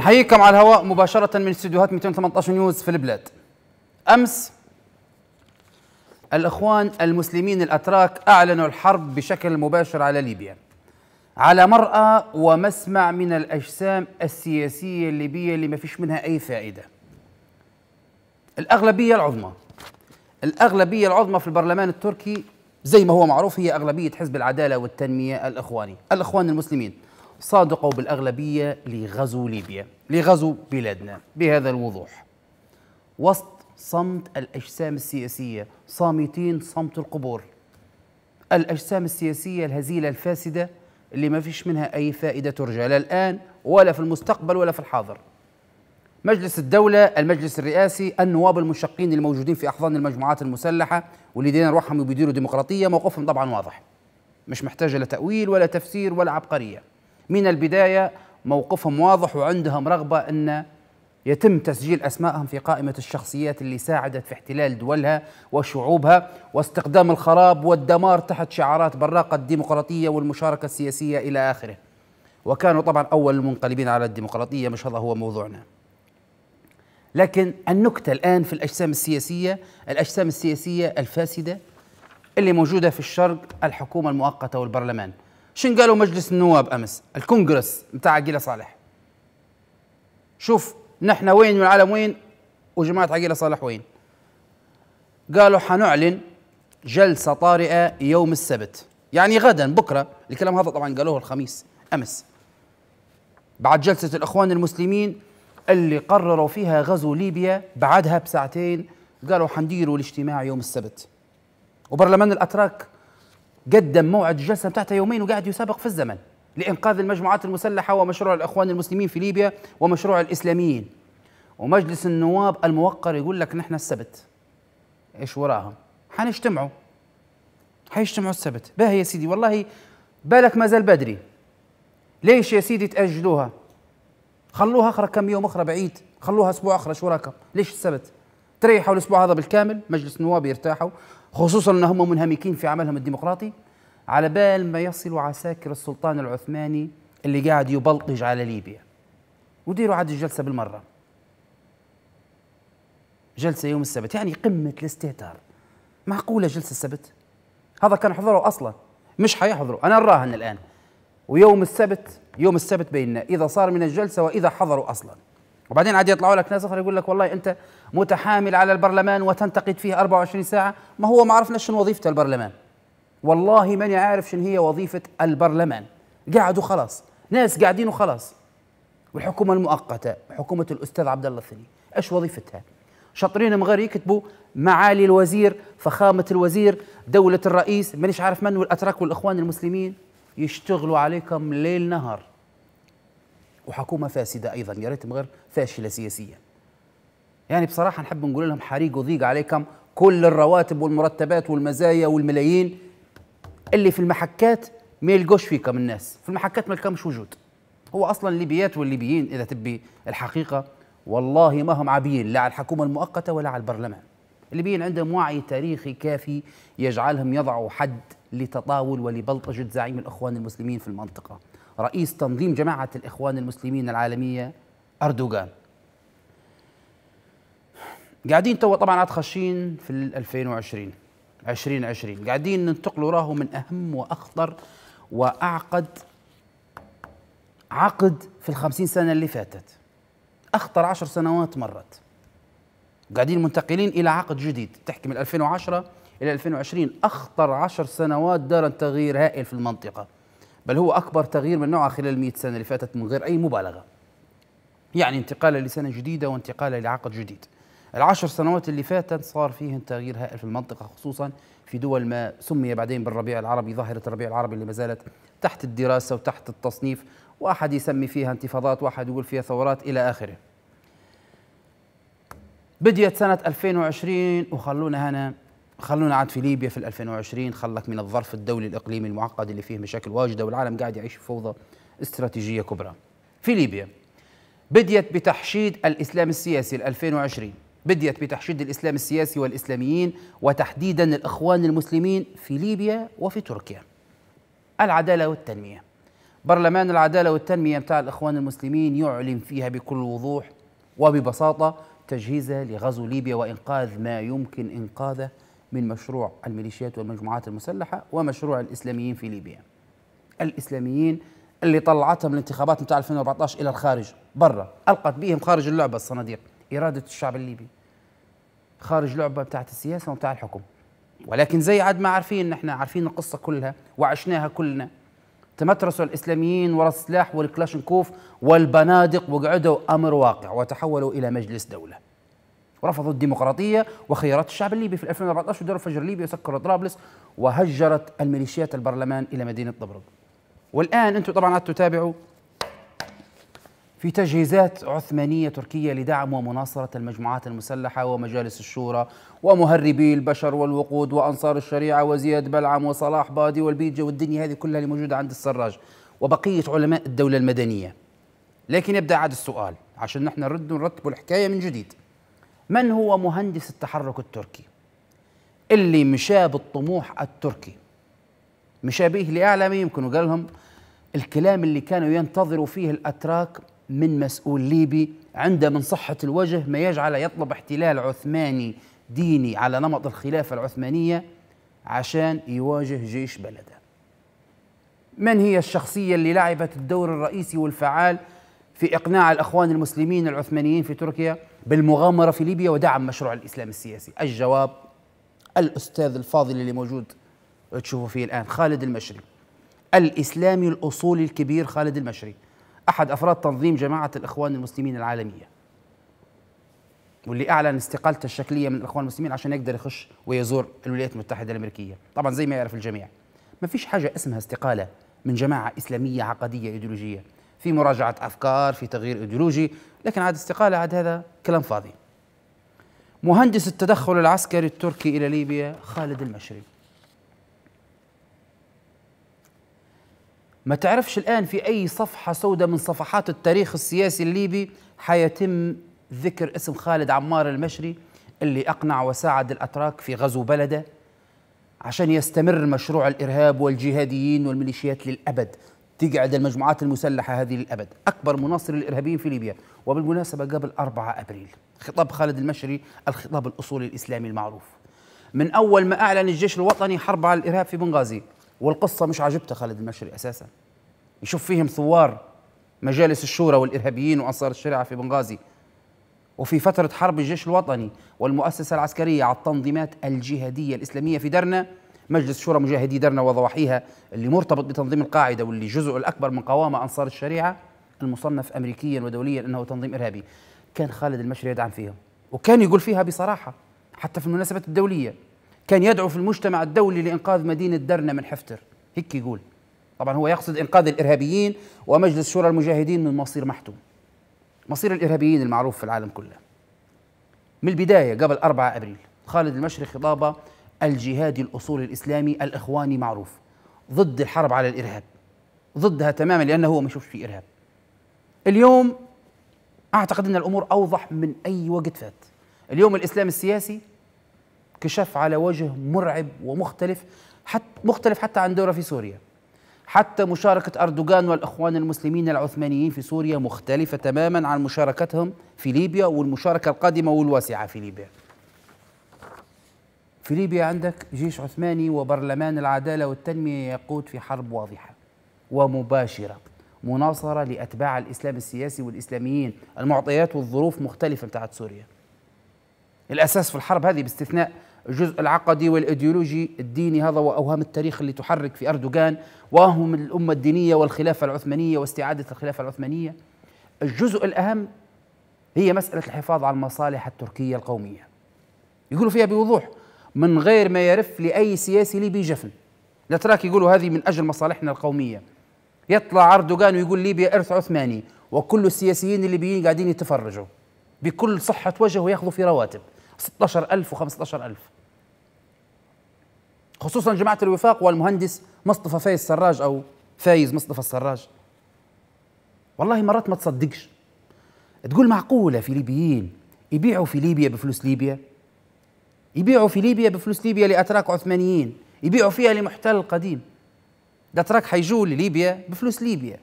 نحييكم على الهواء مباشرة من استديوهات 218 نيوز في البلاد أمس الإخوان المسلمين الأتراك أعلنوا الحرب بشكل مباشر على ليبيا على مرأى ومسمع من الأجسام السياسية الليبية اللي ما فيش منها أي فائدة الأغلبية العظمى الأغلبية العظمى في البرلمان التركي زي ما هو معروف هي أغلبية حزب العدالة والتنمية الإخواني الإخوان المسلمين صادقوا بالأغلبية لغزو ليبيا لغزو بلادنا بهذا الوضوح وسط صمت الأجسام السياسية صامتين صمت القبور الأجسام السياسية الهزيلة الفاسدة اللي ما فيش منها أي فائدة ترجى لا الآن ولا في المستقبل ولا في الحاضر مجلس الدولة المجلس الرئاسي النواب المشقين الموجودين في أحضان المجموعات المسلحة واللي دينا روحهم وبيديروا ديمقراطية موقفهم طبعا واضح مش محتاجة لتأويل ولا تفسير ولا عبقرية من البداية موقفهم واضح وعندهم رغبة أن يتم تسجيل أسمائهم في قائمة الشخصيات اللي ساعدت في احتلال دولها وشعوبها واستخدام الخراب والدمار تحت شعارات براقة الديمقراطية والمشاركة السياسية إلى آخره وكانوا طبعا أول المنقلبين على الديمقراطية مش هذا هو موضوعنا لكن النكتة الآن في الأجسام السياسية الأجسام السياسية الفاسدة اللي موجودة في الشرق الحكومة المؤقتة والبرلمان شن قالوا مجلس النواب امس الكونغرس بتاع عقيله صالح شوف نحن وين والعالم وين وجماعه عقيله صالح وين قالوا حنعلن جلسه طارئه يوم السبت يعني غدا بكره الكلام هذا طبعا قالوه الخميس امس بعد جلسه الاخوان المسلمين اللي قرروا فيها غزو ليبيا بعدها بساعتين قالوا حنديروا الاجتماع يوم السبت وبرلمان الاتراك قدم موعد الجلسه بتاعته يومين وقاعد يسابق في الزمن لإنقاذ المجموعات المسلحة ومشروع الإخوان المسلمين في ليبيا ومشروع الإسلاميين ومجلس النواب الموقر يقول لك نحن السبت إيش وراهم حنجتمعوا حيجتمعوا السبت باهي يا سيدي والله بالك ما زال بدري ليش يا سيدي تأجلوها خلوها أخرى كم يوم أخرى بعيد خلوها أسبوع أخرى شو راكم ليش السبت تريحوا الأسبوع هذا بالكامل مجلس النواب يرتاحوا خصوصا أنهم منهمكين في عملهم الديمقراطي على بال ما يصلوا عساكر السلطان العثماني اللي قاعد يبلطج على ليبيا وديروا عاد الجلسة بالمرة جلسة يوم السبت يعني قمة الاستهتار معقولة جلسة السبت هذا كان حضره أصلا مش حيحضروا أنا نراهن الآن ويوم السبت يوم السبت بيننا إذا صار من الجلسة وإذا حضروا أصلاً وبعدين عاد يطلعوا لك ناس اخرى يقول لك والله انت متحامل على البرلمان وتنتقد فيه 24 ساعه ما هو ما عرفنا شنو وظيفه البرلمان والله ماني عارف شنو هي وظيفه البرلمان قعدوا خلاص ناس قاعدين وخلاص والحكومه المؤقته حكومه الاستاذ عبد الله الثني ايش وظيفتها شاطرين مغير يكتبوا معالي الوزير فخامه الوزير دوله الرئيس مانيش عارف من والاتراك والاخوان المسلمين يشتغلوا عليكم ليل نهار وحكومه فاسده ايضا يا ريت غير فاشله سياسيا يعني بصراحه نحب نقول لهم حريق وضيق عليكم كل الرواتب والمرتبات والمزايا والملايين اللي في المحكات ما يلقوش فيكم الناس في المحكات ما لكمش وجود هو اصلا الليبيات والليبيين اذا تبي الحقيقه والله ما هم عابيين لا على الحكومه المؤقته ولا على البرلمان الليبيين عندهم وعي تاريخي كافي يجعلهم يضعوا حد لتطاول ولبلطجه زعيم الاخوان المسلمين في المنطقه رئيس تنظيم جماعة الإخوان المسلمين العالمية أردوغان قاعدين تو طبعا عاد خشين في 2020 2020 قاعدين ننتقل وراه من أهم وأخطر وأعقد عقد في الخمسين سنة اللي فاتت أخطر عشر سنوات مرت قاعدين منتقلين إلى عقد جديد تحكي من 2010 إلى 2020 أخطر عشر سنوات دار تغيير هائل في المنطقة بل هو أكبر تغيير من نوعه خلال المئة سنة اللي فاتت من غير أي مبالغة يعني انتقال لسنة جديدة وانتقال لعقد جديد العشر سنوات اللي فاتت صار فيهن تغيير هائل في المنطقة خصوصا في دول ما سمي بعدين بالربيع العربي ظاهرة الربيع العربي اللي ما زالت تحت الدراسة وتحت التصنيف واحد يسمي فيها انتفاضات واحد يقول فيها ثورات إلى آخره بديت سنة 2020 وخلونا هنا خلونا عاد في ليبيا في 2020 خلك من الظرف الدولي الاقليمي المعقد اللي فيه مشاكل واجده والعالم قاعد يعيش في فوضى استراتيجيه كبرى. في ليبيا بديت بتحشيد الاسلام السياسي 2020 بديت بتحشيد الاسلام السياسي والاسلاميين وتحديدا الاخوان المسلمين في ليبيا وفي تركيا. العداله والتنميه. برلمان العداله والتنميه بتاع الاخوان المسلمين يعلن فيها بكل وضوح وببساطه تجهيزه لغزو ليبيا وانقاذ ما يمكن انقاذه من مشروع الميليشيات والمجموعات المسلحة ومشروع الإسلاميين في ليبيا الإسلاميين اللي طلعتهم الانتخابات بتاع 2014 إلى الخارج برا ألقت بهم خارج اللعبة الصناديق إرادة الشعب الليبي خارج لعبة بتاعت السياسة وبتاع الحكم ولكن زي عاد ما عارفين نحن عارفين القصة كلها وعشناها كلنا تمترسوا الإسلاميين ورا السلاح والكلاشنكوف والبنادق وقعدوا أمر واقع وتحولوا إلى مجلس دولة ورفضوا الديمقراطية وخيارات الشعب الليبي في 2014 وداروا فجر ليبيا وسكروا طرابلس وهجرت الميليشيات البرلمان إلى مدينة طبرق والآن أنتم طبعا تتابعوا في تجهيزات عثمانية تركية لدعم ومناصرة المجموعات المسلحة ومجالس الشورى ومهربي البشر والوقود وأنصار الشريعة وزياد بلعم وصلاح بادي والبيجة والدنيا هذه كلها اللي موجودة عند السراج وبقية علماء الدولة المدنية لكن يبدأ عاد السؤال عشان نحن نرد ونرتب الحكاية من جديد من هو مهندس التحرك التركي اللي مشاه بالطموح التركي مشاه به لأعلى ما يمكن وقال لهم الكلام اللي كانوا ينتظروا فيه الأتراك من مسؤول ليبي عنده من صحة الوجه ما يجعل يطلب احتلال عثماني ديني على نمط الخلافة العثمانية عشان يواجه جيش بلده من هي الشخصية اللي لعبت الدور الرئيسي والفعال في إقناع الأخوان المسلمين العثمانيين في تركيا بالمغامرة في ليبيا ودعم مشروع الإسلام السياسي الجواب الأستاذ الفاضل اللي موجود تشوفوا فيه الآن خالد المشري الإسلامي الأصولي الكبير خالد المشري أحد أفراد تنظيم جماعة الإخوان المسلمين العالمية واللي أعلن استقالته الشكلية من الإخوان المسلمين عشان يقدر يخش ويزور الولايات المتحدة الأمريكية طبعا زي ما يعرف الجميع ما فيش حاجة اسمها استقالة من جماعة إسلامية عقدية إيديولوجية في مراجعة أفكار في تغيير إيديولوجي لكن عاد استقالة عاد هذا كلام فاضي مهندس التدخل العسكري التركي إلى ليبيا خالد المشري ما تعرفش الآن في أي صفحة سوداء من صفحات التاريخ السياسي الليبي حيتم ذكر اسم خالد عمار المشري اللي أقنع وساعد الأتراك في غزو بلده عشان يستمر مشروع الإرهاب والجهاديين والميليشيات للأبد تقعد المجموعات المسلحة هذه للأبد أكبر مناصر للإرهابيين في ليبيا وبالمناسبة قبل 4 أبريل خطاب خالد المشري الخطاب الأصولي الإسلامي المعروف من أول ما أعلن الجيش الوطني حرب على الإرهاب في بنغازي والقصة مش عجبتها خالد المشري أساسا يشوف فيهم ثوار مجالس الشورى والإرهابيين وأنصار الشريعة في بنغازي وفي فترة حرب الجيش الوطني والمؤسسة العسكرية على التنظيمات الجهادية الإسلامية في درنا مجلس شورى مجاهدي درنا وضواحيها اللي مرتبط بتنظيم القاعده واللي جزء الاكبر من قوامه انصار الشريعه المصنف امريكيا ودوليا انه تنظيم ارهابي كان خالد المشري يدعم فيهم وكان يقول فيها بصراحه حتى في المناسبات الدوليه كان يدعو في المجتمع الدولي لانقاذ مدينه درنا من حفتر هيك يقول طبعا هو يقصد انقاذ الارهابيين ومجلس شورى المجاهدين من مصير محتوم مصير الارهابيين المعروف في العالم كله من البدايه قبل 4 ابريل خالد المشري خطابه الجهاد الأصول الإسلامي الإخواني معروف ضد الحرب على الإرهاب ضدها تماما لأنه هو ما يشوفش في إرهاب اليوم أعتقد أن الأمور أوضح من أي وقت فات اليوم الإسلام السياسي كشف على وجه مرعب ومختلف حتى مختلف حتى عن دوره في سوريا حتى مشاركة أردوغان والإخوان المسلمين العثمانيين في سوريا مختلفة تماما عن مشاركتهم في ليبيا والمشاركة القادمة والواسعة في ليبيا في ليبيا عندك جيش عثماني وبرلمان العدالة والتنمية يقود في حرب واضحة ومباشرة مناصرة لأتباع الإسلام السياسي والإسلاميين المعطيات والظروف مختلفة بتاعت سوريا الأساس في الحرب هذه باستثناء الجزء العقدي والإيديولوجي الديني هذا وأوهام التاريخ اللي تحرك في أردوغان وأهم الأمة الدينية والخلافة العثمانية واستعادة الخلافة العثمانية الجزء الأهم هي مسألة الحفاظ على المصالح التركية القومية يقولوا فيها بوضوح من غير ما يرف لأي سياسي ليبي جفن الأتراك يقولوا هذه من أجل مصالحنا القومية يطلع أردوغان ويقول ليبيا إرث عثماني وكل السياسيين الليبيين قاعدين يتفرجوا بكل صحة وجه وياخذوا في رواتب 16000 و15000 خصوصا جماعة الوفاق والمهندس مصطفى فايز سراج أو فايز مصطفى السراج والله مرات ما تصدقش تقول معقولة في ليبيين يبيعوا في ليبيا بفلوس ليبيا يبيعوا في ليبيا بفلوس ليبيا لاتراك عثمانيين يبيعوا فيها لمحتل قديم الاتراك حيجوا لليبيا بفلوس ليبيا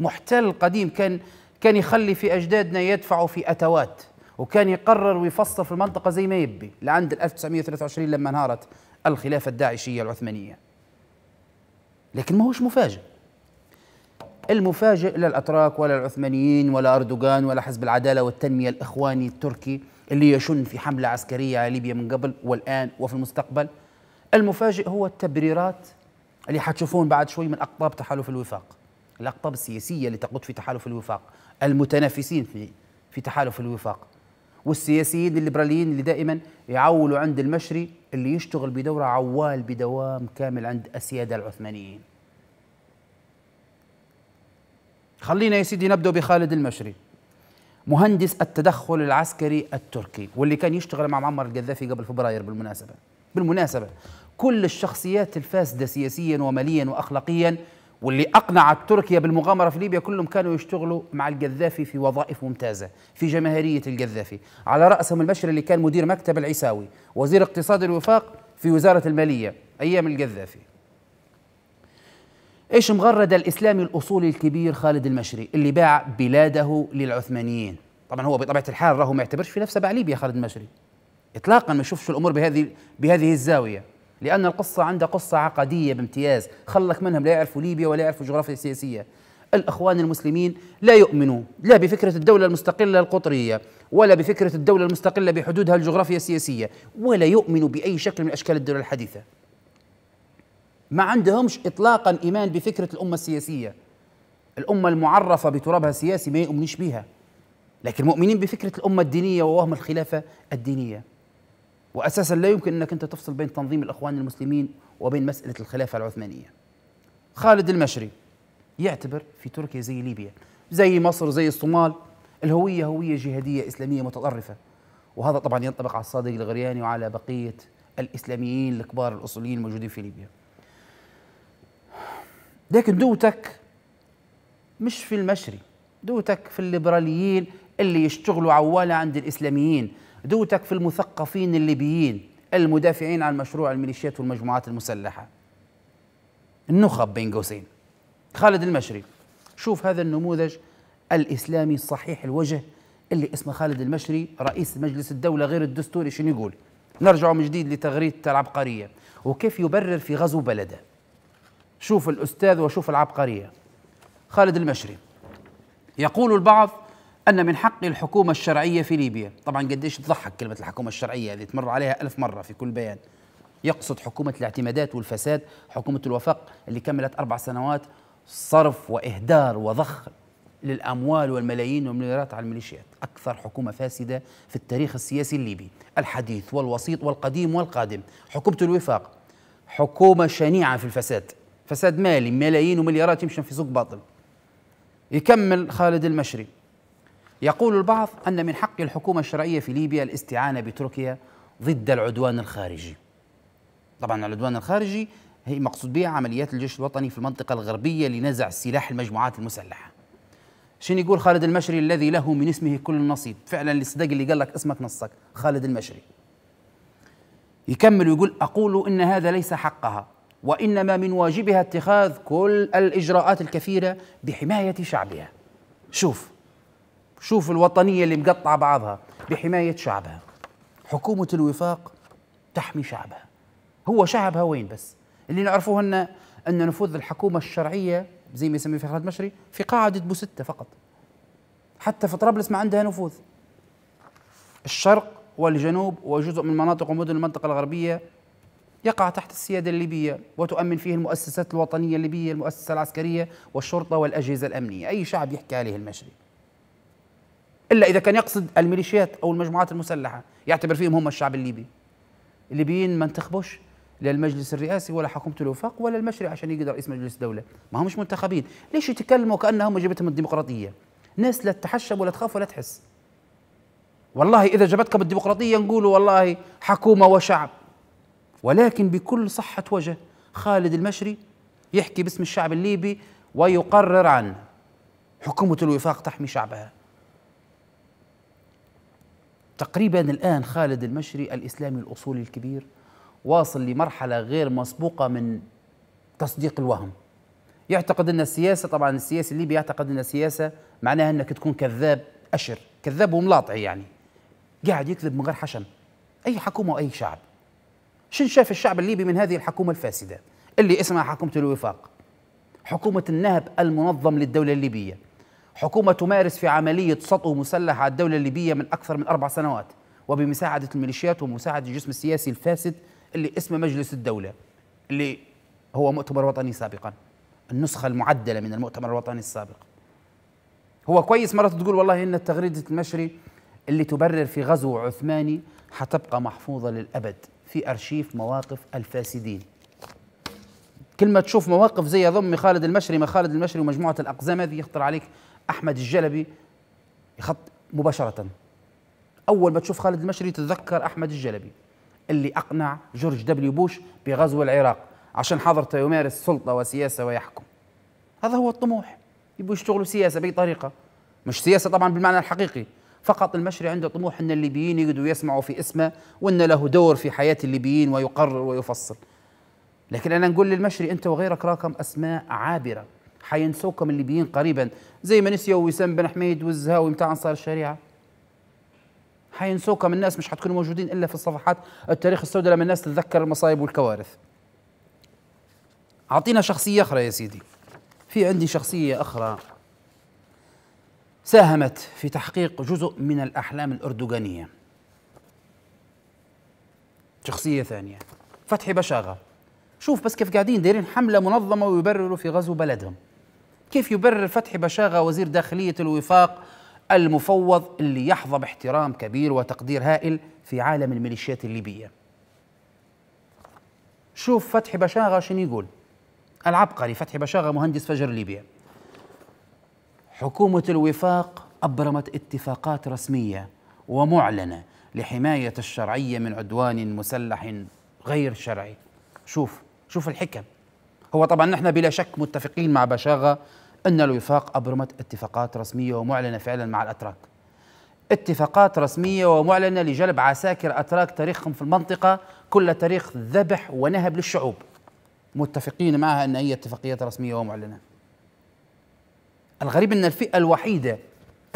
محتل قديم كان كان يخلي في اجدادنا يدفعوا في اتوات وكان يقرر ويفصل في المنطقه زي ما يبي لعند 1923 لما انهارت الخلافه الداعشيه العثمانيه لكن ما هوش مفاجئ المفاجئ لا الاتراك ولا العثمانيين ولا اردوغان ولا حزب العداله والتنميه الاخواني التركي اللي يشن في حملة عسكرية على ليبيا من قبل والآن وفي المستقبل المفاجئ هو التبريرات اللي حتشوفون بعد شوي من أقطاب تحالف الوفاق الأقطاب السياسية اللي تقود في تحالف الوفاق المتنافسين في في تحالف الوفاق والسياسيين الليبراليين اللي دائما يعولوا عند المشري اللي يشتغل بدوره عوال بدوام كامل عند السيادة العثمانيين خلينا يا سيدي نبدأ بخالد المشري مهندس التدخل العسكري التركي واللي كان يشتغل مع معمر القذافي قبل فبراير بالمناسبة بالمناسبة كل الشخصيات الفاسدة سياسيا وماليا وأخلاقيا واللي أقنعت تركيا بالمغامرة في ليبيا كلهم كانوا يشتغلوا مع القذافي في وظائف ممتازة في جماهيرية القذافي على رأسهم المشري اللي كان مدير مكتب العيساوي وزير اقتصاد الوفاق في وزارة المالية أيام القذافي ايش مغرد الاسلامي الاصولي الكبير خالد المشري اللي باع بلاده للعثمانيين طبعا هو بطبيعه الحال راهو ما يعتبرش في نفسه باع ليبيا خالد المشري اطلاقا ما يشوفش الامور بهذه بهذه الزاويه لان القصه عنده قصه عقديه بامتياز خلك منهم لا يعرفوا ليبيا ولا يعرفوا الجغرافيا السياسيه الاخوان المسلمين لا يؤمنوا لا بفكره الدوله المستقله القطريه ولا بفكره الدوله المستقله بحدودها الجغرافيه السياسيه ولا يؤمنوا باي شكل من اشكال الدوله الحديثه ما عندهمش اطلاقا ايمان بفكره الامه السياسيه الامه المعرفه بترابها السياسي ما يؤمنش بها لكن مؤمنين بفكره الامه الدينيه ووهم الخلافه الدينيه واساسا لا يمكن انك انت تفصل بين تنظيم الاخوان المسلمين وبين مساله الخلافه العثمانيه خالد المشري يعتبر في تركيا زي ليبيا زي مصر زي الصومال الهويه هويه جهاديه اسلاميه متطرفه وهذا طبعا ينطبق على الصادق الغرياني وعلى بقيه الاسلاميين الكبار الاصوليين الموجودين في ليبيا لكن دوتك مش في المشري دوتك في الليبراليين اللي يشتغلوا عوالة عند الإسلاميين دوتك في المثقفين الليبيين المدافعين عن مشروع الميليشيات والمجموعات المسلحة النخب بين قوسين خالد المشري شوف هذا النموذج الإسلامي الصحيح الوجه اللي اسمه خالد المشري رئيس مجلس الدولة غير الدستوري شنو يقول نرجع من جديد لتغريدة العبقرية وكيف يبرر في غزو بلده شوف الأستاذ وشوف العبقرية خالد المشري يقول البعض أن من حق الحكومة الشرعية في ليبيا طبعا قديش تضحك كلمة الحكومة الشرعية هذه تمر عليها ألف مرة في كل بيان يقصد حكومة الاعتمادات والفساد حكومة الوفاق اللي كملت أربع سنوات صرف وإهدار وضخ للأموال والملايين والمليارات على الميليشيات أكثر حكومة فاسدة في التاريخ السياسي الليبي الحديث والوسيط والقديم والقادم حكومة الوفاق حكومة شنيعة في الفساد فساد مالي ملايين ومليارات يمشون في سوق باطل يكمل خالد المشري يقول البعض أن من حق الحكومة الشرعية في ليبيا الاستعانة بتركيا ضد العدوان الخارجي طبعا العدوان الخارجي هي مقصود بها عمليات الجيش الوطني في المنطقة الغربية لنزع سلاح المجموعات المسلحة شين يقول خالد المشري الذي له من اسمه كل النصيب فعلا الصدق اللي قال لك اسمك نصك خالد المشري يكمل ويقول أقول إن هذا ليس حقها وانما من واجبها اتخاذ كل الاجراءات الكثيره بحمايه شعبها شوف شوف الوطنيه اللي مقطعه بعضها بحمايه شعبها حكومه الوفاق تحمي شعبها هو شعبها وين بس اللي نعرفوه ان ان نفوذ الحكومه الشرعيه زي ما يسميه في خالد مشري في قاعده بوستة فقط حتى في طرابلس ما عندها نفوذ الشرق والجنوب وجزء من مناطق ومدن المنطقه الغربيه يقع تحت السيادة الليبية وتؤمن فيه المؤسسات الوطنية الليبية المؤسسة العسكرية والشرطة والأجهزة الأمنية أي شعب يحكي عليه المشري إلا إذا كان يقصد الميليشيات أو المجموعات المسلحة يعتبر فيهم هم الشعب الليبي الليبيين ما انتخبوش لا المجلس الرئاسي ولا حكومة الوفاق ولا المشري عشان يقدر رئيس مجلس الدولة ما همش منتخبين ليش يتكلموا كأنهم جبتهم الديمقراطية ناس لا تتحشب ولا تخاف ولا تحس والله إذا جبتكم الديمقراطية نقولوا والله حكومة وشعب ولكن بكل صحة وجه خالد المشري يحكي باسم الشعب الليبي ويقرر عن حكومة الوفاق تحمي شعبها تقريبا الآن خالد المشري الإسلامي الأصولي الكبير واصل لمرحلة غير مسبوقة من تصديق الوهم يعتقد أن السياسة طبعا السياسي الليبي يعتقد أن السياسة معناها أنك تكون كذاب أشر كذاب وملاطعي يعني قاعد يكذب من غير حشم أي حكومة وأي شعب شن شاف الشعب الليبي من هذه الحكومة الفاسدة اللي اسمها حكومة الوفاق حكومة النهب المنظم للدولة الليبية حكومة تمارس في عملية سطو مسلحة على الدولة الليبية من أكثر من أربع سنوات وبمساعدة الميليشيات ومساعدة الجسم السياسي الفاسد اللي اسمه مجلس الدولة اللي هو مؤتمر وطني سابقا النسخة المعدلة من المؤتمر الوطني السابق هو كويس مرة تقول والله إن تغريدة المشري اللي تبرر في غزو عثماني حتبقى محفوظة للأبد في أرشيف مواقف الفاسدين كل ما تشوف مواقف زي ضم خالد المشري ما خالد المشري ومجموعة الاقزام هذه يخطر عليك أحمد الجلبي يخط مباشرة أول ما تشوف خالد المشري تتذكر أحمد الجلبي اللي أقنع جورج دبليو بوش بغزو العراق عشان حضرته يمارس سلطة وسياسة ويحكم هذا هو الطموح يبوا يشتغلوا سياسة بأي طريقة مش سياسة طبعا بالمعنى الحقيقي فقط المشري عنده طموح أن الليبيين يقدروا يسمعوا في اسمه وأن له دور في حياة الليبيين ويقرر ويفصل لكن أنا نقول للمشري أنت وغيرك راكم أسماء عابرة حينسوكم الليبيين قريبا زي ما نسيوا وسام بن حميد والزهاوي بتاع أنصار الشريعة حينسوكم الناس مش حتكونوا موجودين إلا في الصفحات التاريخ السوداء لما الناس تتذكر المصايب والكوارث أعطينا شخصية أخرى يا سيدي في عندي شخصية أخرى ساهمت في تحقيق جزء من الأحلام الأردوغانية شخصية ثانية فتحي بشاغة شوف بس كيف قاعدين دايرين حملة منظمة ويبرروا في غزو بلدهم كيف يبرر فتحي بشاغة وزير داخلية الوفاق المفوض اللي يحظى باحترام كبير وتقدير هائل في عالم الميليشيات الليبية شوف فتحي بشاغة شنو يقول العبقري فتحي بشاغة مهندس فجر ليبيا حكومة الوفاق أبرمت اتفاقات رسمية ومعلنة لحماية الشرعية من عدوان مسلح غير شرعي شوف شوف الحكم هو طبعا نحن بلا شك متفقين مع بشاغة أن الوفاق أبرمت اتفاقات رسمية ومعلنة فعلا مع الأتراك اتفاقات رسمية ومعلنة لجلب عساكر أتراك تاريخهم في المنطقة كل تاريخ ذبح ونهب للشعوب متفقين معها أن هي اتفاقيات رسمية ومعلنة الغريب أن الفئة الوحيدة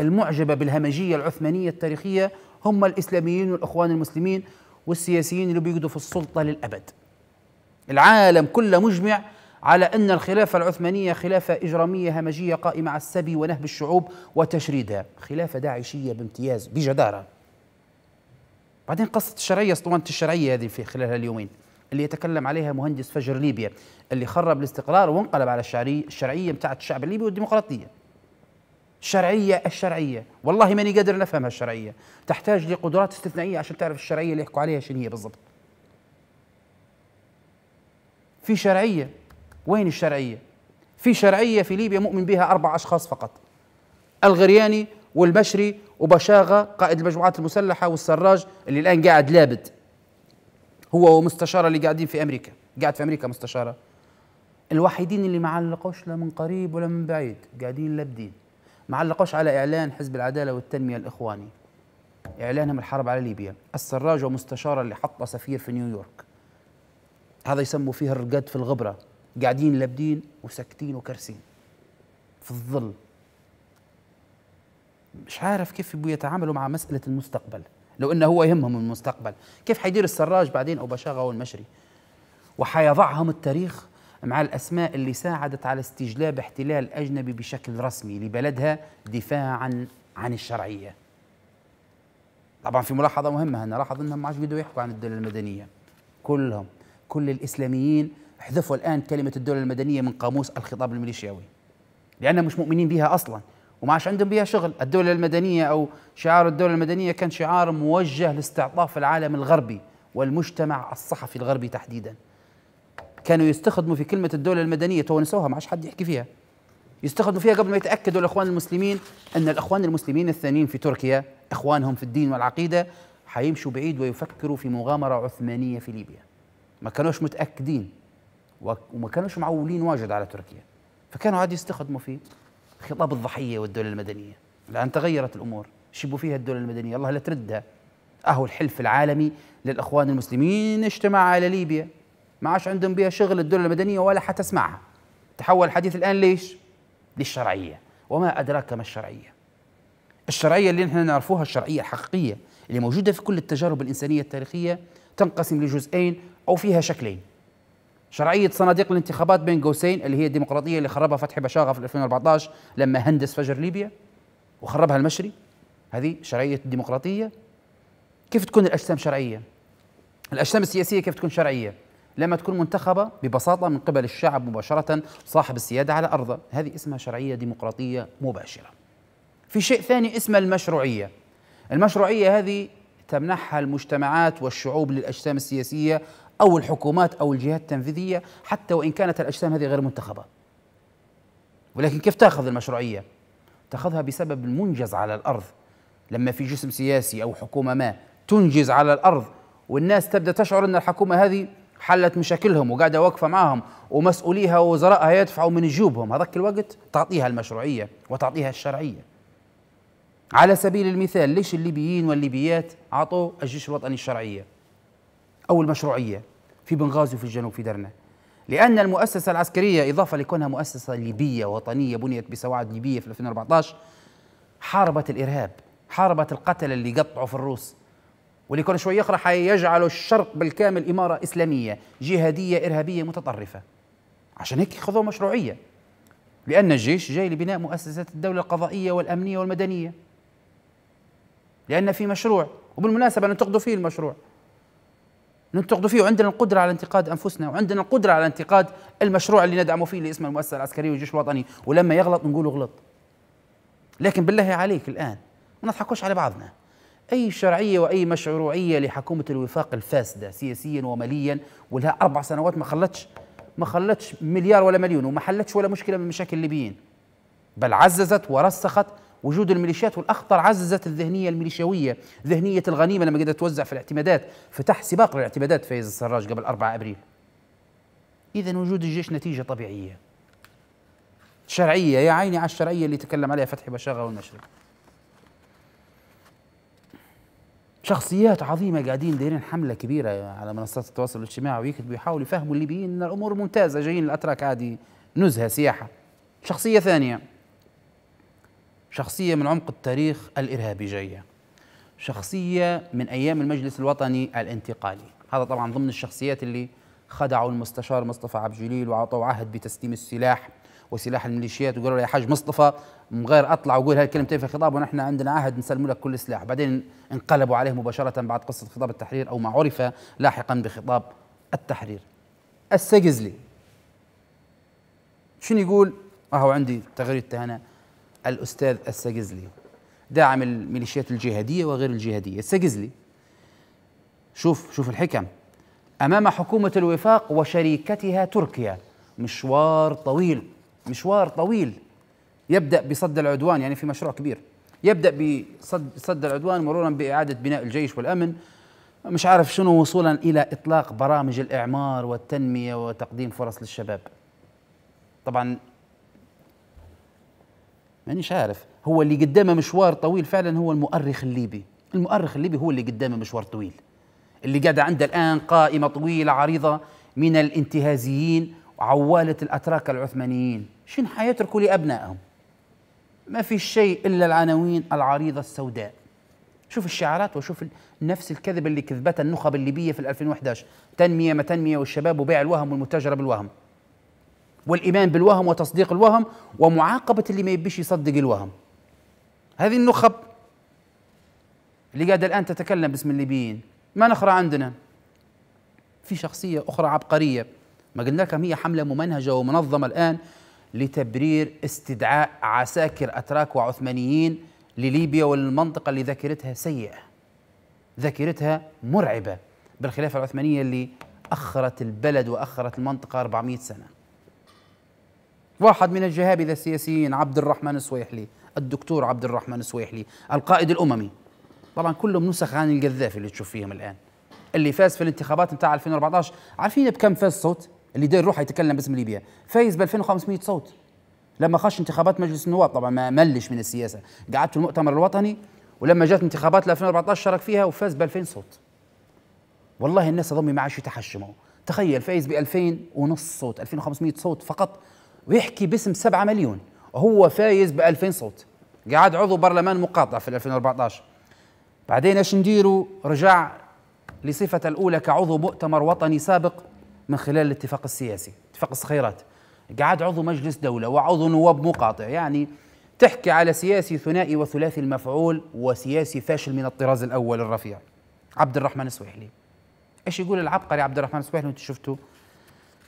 المعجبة بالهمجية العثمانية التاريخية هم الإسلاميين والإخوان المسلمين والسياسيين اللي بيقعدوا في السلطة للأبد العالم كله مجمع على أن الخلافة العثمانية خلافة إجرامية همجية قائمة على السبي ونهب الشعوب وتشريدها خلافة داعشية بامتياز بجدارة بعدين قصة الشرعية اسطوانة الشرعية هذه في خلال اليومين اللي يتكلم عليها مهندس فجر ليبيا اللي خرب الاستقرار وانقلب على الشرعية بتاعت الشعب الليبي والديمقراطية الشرعية الشرعية والله ماني قادر نفهم هالشرعية تحتاج لقدرات استثنائية عشان تعرف الشرعية اللي يحكوا عليها شنو هي بالضبط في شرعية وين الشرعية في شرعية في ليبيا مؤمن بها أربع أشخاص فقط الغرياني والبشري وبشاغة قائد المجموعات المسلحة والسراج اللي الآن قاعد لابد هو ومستشارة اللي قاعدين في أمريكا قاعد في أمريكا مستشارة الوحيدين اللي ما علقوش لا من قريب ولا من بعيد قاعدين لابدين ما علقوش على إعلان حزب العدالة والتنمية الإخواني إعلانهم الحرب على ليبيا السراج ومستشارة اللي حطه سفير في نيويورك هذا يسموا فيه الرقد في الغبرة قاعدين لابدين وساكتين وكرسين في الظل مش عارف كيف يبوا يتعاملوا مع مسألة المستقبل لو انه هو يهمهم المستقبل كيف حيدير السراج بعدين او بشاغه والمشري وحيضعهم التاريخ مع الأسماء اللي ساعدت على استجلاب احتلال أجنبي بشكل رسمي لبلدها دفاعا عن الشرعية طبعا في ملاحظة مهمة أنا لاحظ أنهم ما بدوا يحكوا عن الدولة المدنية كلهم كل الإسلاميين احذفوا الآن كلمة الدولة المدنية من قاموس الخطاب الميليشياوي لأنهم مش مؤمنين بها أصلا وما عندهم بها شغل الدولة المدنية أو شعار الدولة المدنية كان شعار موجه لاستعطاف العالم الغربي والمجتمع الصحفي الغربي تحديداً كانوا يستخدموا في كلمة الدولة المدنية تو نسوها ما عادش حد يحكي فيها يستخدموا فيها قبل ما يتأكدوا الأخوان المسلمين أن الأخوان المسلمين الثانيين في تركيا إخوانهم في الدين والعقيدة حيمشوا بعيد ويفكروا في مغامرة عثمانية في ليبيا ما كانوش متأكدين وما كانوش معولين واجد على تركيا فكانوا عاد يستخدموا في خطاب الضحية والدولة المدنية الآن تغيرت الأمور شبوا فيها الدولة المدنية الله لا تردها أهو الحلف العالمي للأخوان المسلمين اجتمع على ليبيا ما عادش عندهم بها شغل الدولة المدنية ولا حتسمعها تحول الحديث الآن ليش؟ للشرعية وما أدراك ما الشرعية الشرعية اللي نحن نعرفوها الشرعية الحقيقية اللي موجودة في كل التجارب الإنسانية التاريخية تنقسم لجزئين أو فيها شكلين شرعية صناديق الانتخابات بين قوسين اللي هي الديمقراطية اللي خربها فتحي بشاغة في 2014 لما هندس فجر ليبيا وخربها المشري هذه شرعية الديمقراطية كيف تكون الأجسام شرعية؟ الأجسام السياسية كيف تكون شرعية؟ لما تكون منتخبة ببساطة من قبل الشعب مباشرة صاحب السيادة على أرضه هذه اسمها شرعية ديمقراطية مباشرة في شيء ثاني اسمه المشروعية المشروعية هذه تمنحها المجتمعات والشعوب للأجسام السياسية أو الحكومات أو الجهات التنفيذية حتى وإن كانت الأجسام هذه غير منتخبة ولكن كيف تأخذ المشروعية؟ تأخذها بسبب المنجز على الأرض لما في جسم سياسي أو حكومة ما تنجز على الأرض والناس تبدأ تشعر أن الحكومة هذه حلت مشاكلهم وقاعده واقفه معهم ومسؤوليها ووزرائها يدفعوا من جيوبهم هذاك الوقت تعطيها المشروعيه وتعطيها الشرعيه. على سبيل المثال ليش الليبيين والليبيات اعطوا الجيش الوطني الشرعيه او المشروعيه في بنغازي وفي الجنوب في درنا. لأن المؤسسة العسكرية إضافة لكونها مؤسسة ليبية وطنية بنيت بسواعد ليبية في 2014 حاربت الإرهاب حاربت القتلة اللي قطعوا في الروس واللي كل شوي يقرأ حيجعل الشرق بالكامل إمارة إسلامية جهادية إرهابية متطرفة عشان هيك خذوا مشروعية لأن الجيش جاي لبناء مؤسسات الدولة القضائية والأمنية والمدنية لأن في مشروع وبالمناسبة ننتقدوا فيه المشروع ننتقدوا فيه وعندنا القدرة على انتقاد أنفسنا وعندنا القدرة على انتقاد المشروع اللي ندعمه فيه اللي اسمه المؤسسة العسكرية والجيش الوطني ولما يغلط نقوله غلط لكن بالله عليك الآن ما نضحكوش على بعضنا أي شرعية وأي مشروعية لحكومة الوفاق الفاسدة سياسيا وماليا ولها أربع سنوات ما خلتش ما خلتش مليار ولا مليون وما حلتش ولا مشكلة من مشاكل الليبيين بل عززت ورسخت وجود الميليشيات والأخطر عززت الذهنية الميليشيوية ذهنية الغنيمة لما قدرت توزع في الاعتمادات فتح سباق للاعتمادات فايز السراج قبل 4 أبريل إذا وجود الجيش نتيجة طبيعية شرعية يا عيني على الشرعية اللي تكلم عليها فتحي بشاغة والمشرق شخصيات عظيمه قاعدين دايرين حمله كبيره على منصات التواصل الاجتماعي ويكتبوا يحاولوا يفهموا الليبيين ان الامور ممتازه جايين الاتراك عادي نزهه سياحه شخصيه ثانيه شخصيه من عمق التاريخ الارهابي جايه شخصيه من ايام المجلس الوطني الانتقالي هذا طبعا ضمن الشخصيات اللي خدعوا المستشار مصطفى عبد الجليل وعطوا عهد بتسليم السلاح وسلاح الميليشيات وقالوا له يا حاج مصطفى من غير اطلع واقول هالكلمتين في الخطاب ونحن عندنا عهد نسلم لك كل سلاح بعدين انقلبوا عليه مباشره بعد قصه خطاب التحرير او ما عرف لاحقا بخطاب التحرير السجزلي شنو يقول اهو آه، عندي تغريدته هنا الاستاذ السجزلي داعم الميليشيات الجهاديه وغير الجهاديه السجزلي شوف شوف الحكم امام حكومه الوفاق وشريكتها تركيا مشوار طويل مشوار طويل يبدا بصد العدوان يعني في مشروع كبير يبدا بصد صد العدوان مرورا باعاده بناء الجيش والامن مش عارف شنو وصولا الى اطلاق برامج الاعمار والتنميه وتقديم فرص للشباب طبعا مانيش عارف هو اللي قدامه مشوار طويل فعلا هو المؤرخ الليبي المؤرخ الليبي هو اللي قدامه مشوار طويل اللي قاعده عنده الان قائمه طويله عريضه من الانتهازيين وعواله الاتراك العثمانيين شن حيتركوا لأبنائهم ما في شيء إلا العناوين العريضة السوداء شوف الشعارات وشوف نفس الكذب اللي كذبتها النخب الليبية في 2011 تنمية ما تنمية والشباب وبيع الوهم والمتاجرة بالوهم والإيمان بالوهم وتصديق الوهم ومعاقبة اللي ما يبيش يصدق الوهم هذه النخب اللي قاعدة الآن تتكلم باسم الليبيين ما نخرى عندنا في شخصية أخرى عبقرية ما قلنا لكم هي حملة ممنهجة ومنظمة الآن لتبرير استدعاء عساكر أتراك وعثمانيين لليبيا والمنطقة اللي ذاكرتها سيئة ذاكرتها مرعبة بالخلافة العثمانية اللي أخرت البلد وأخرت المنطقة 400 سنة واحد من الجهابذة السياسيين عبد الرحمن السويحلي الدكتور عبد الرحمن السويحلي القائد الأممي طبعا كلهم نسخ عن القذافي اللي تشوف فيهم الآن اللي فاز في الانتخابات بتاع 2014 عارفين بكم فاز صوت اللي داير روحه يتكلم باسم ليبيا فايز ب 2500 صوت لما خش انتخابات مجلس النواب طبعا ما ملش من السياسه قعدت في المؤتمر الوطني ولما جات انتخابات 2014 شارك فيها وفاز ب 2000 صوت والله الناس هذوما ما عادش يتحشموا تخيل فايز ب 2000 ونص صوت 2500 صوت فقط ويحكي باسم 7 مليون وهو فايز ب 2000 صوت قعد عضو برلمان مقاطع في 2014 بعدين ايش نديروا رجع لصفة الأولى كعضو مؤتمر وطني سابق من خلال الاتفاق السياسي اتفاق الصخيرات قعد عضو مجلس دولة وعضو نواب مقاطع يعني تحكي على سياسي ثنائي وثلاثي المفعول وسياسي فاشل من الطراز الأول الرفيع عبد الرحمن السويحلي ايش يقول العبقري عبد الرحمن السويحلي انت شفتوا